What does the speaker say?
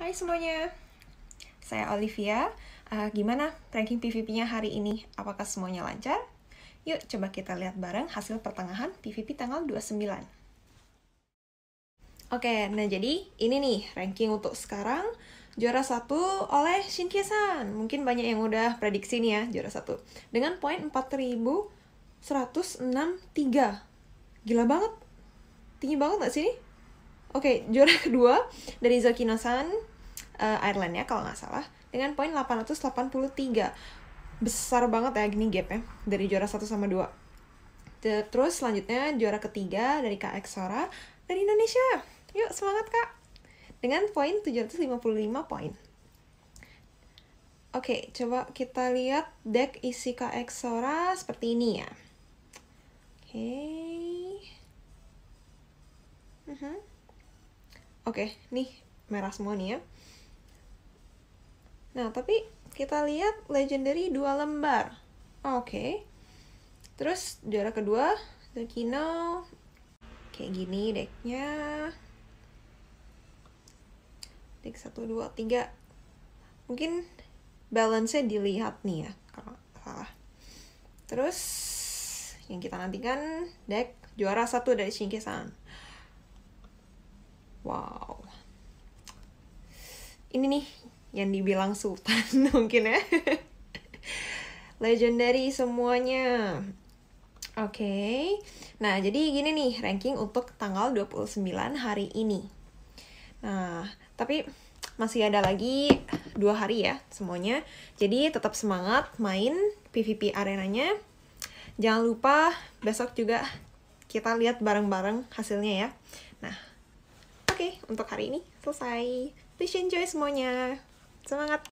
Hai semuanya, saya Olivia. Uh, gimana ranking PVP-nya hari ini? Apakah semuanya lancar? Yuk coba kita lihat bareng hasil pertengahan PVP tanggal 29. Oke, nah jadi ini nih ranking untuk sekarang. Juara 1 oleh shinkie Mungkin banyak yang udah prediksi nih ya juara 1. Dengan poin 4163. Gila banget. Tinggi banget gak sih ini? Oke, okay, juara kedua dari Zakina-san, uh, eh, Ireland ya kalau nggak salah, dengan poin 883. Besar banget ya gini ya dari juara 1 sama 2. Terus selanjutnya juara ketiga dari Kak Exora dari Indonesia. Yuk semangat Kak! Dengan poin 755 poin. Oke, okay, coba kita lihat deck isi Kak Exora seperti ini ya. Oke. Okay. Uh -huh. Oke, nih merah semua nih ya. Nah, tapi kita lihat legendary dua lembar. Oke. Okay. Terus juara kedua, Zakino. Kayak gini decknya. Deck 1, 2, 3. Mungkin balance-nya dilihat nih ya, kalau salah. Terus, yang kita nantikan deck juara satu dari Shinkisan. Wow. Ini nih yang dibilang sultan mungkin ya. Legendary semuanya. Oke. Okay. Nah, jadi gini nih ranking untuk tanggal 29 hari ini. Nah, tapi masih ada lagi dua hari ya semuanya. Jadi tetap semangat main PVP arenanya. Jangan lupa besok juga kita lihat bareng-bareng hasilnya ya. Nah, okay, untuk hari ini selesai. Please enjoy semuanya. Semangat!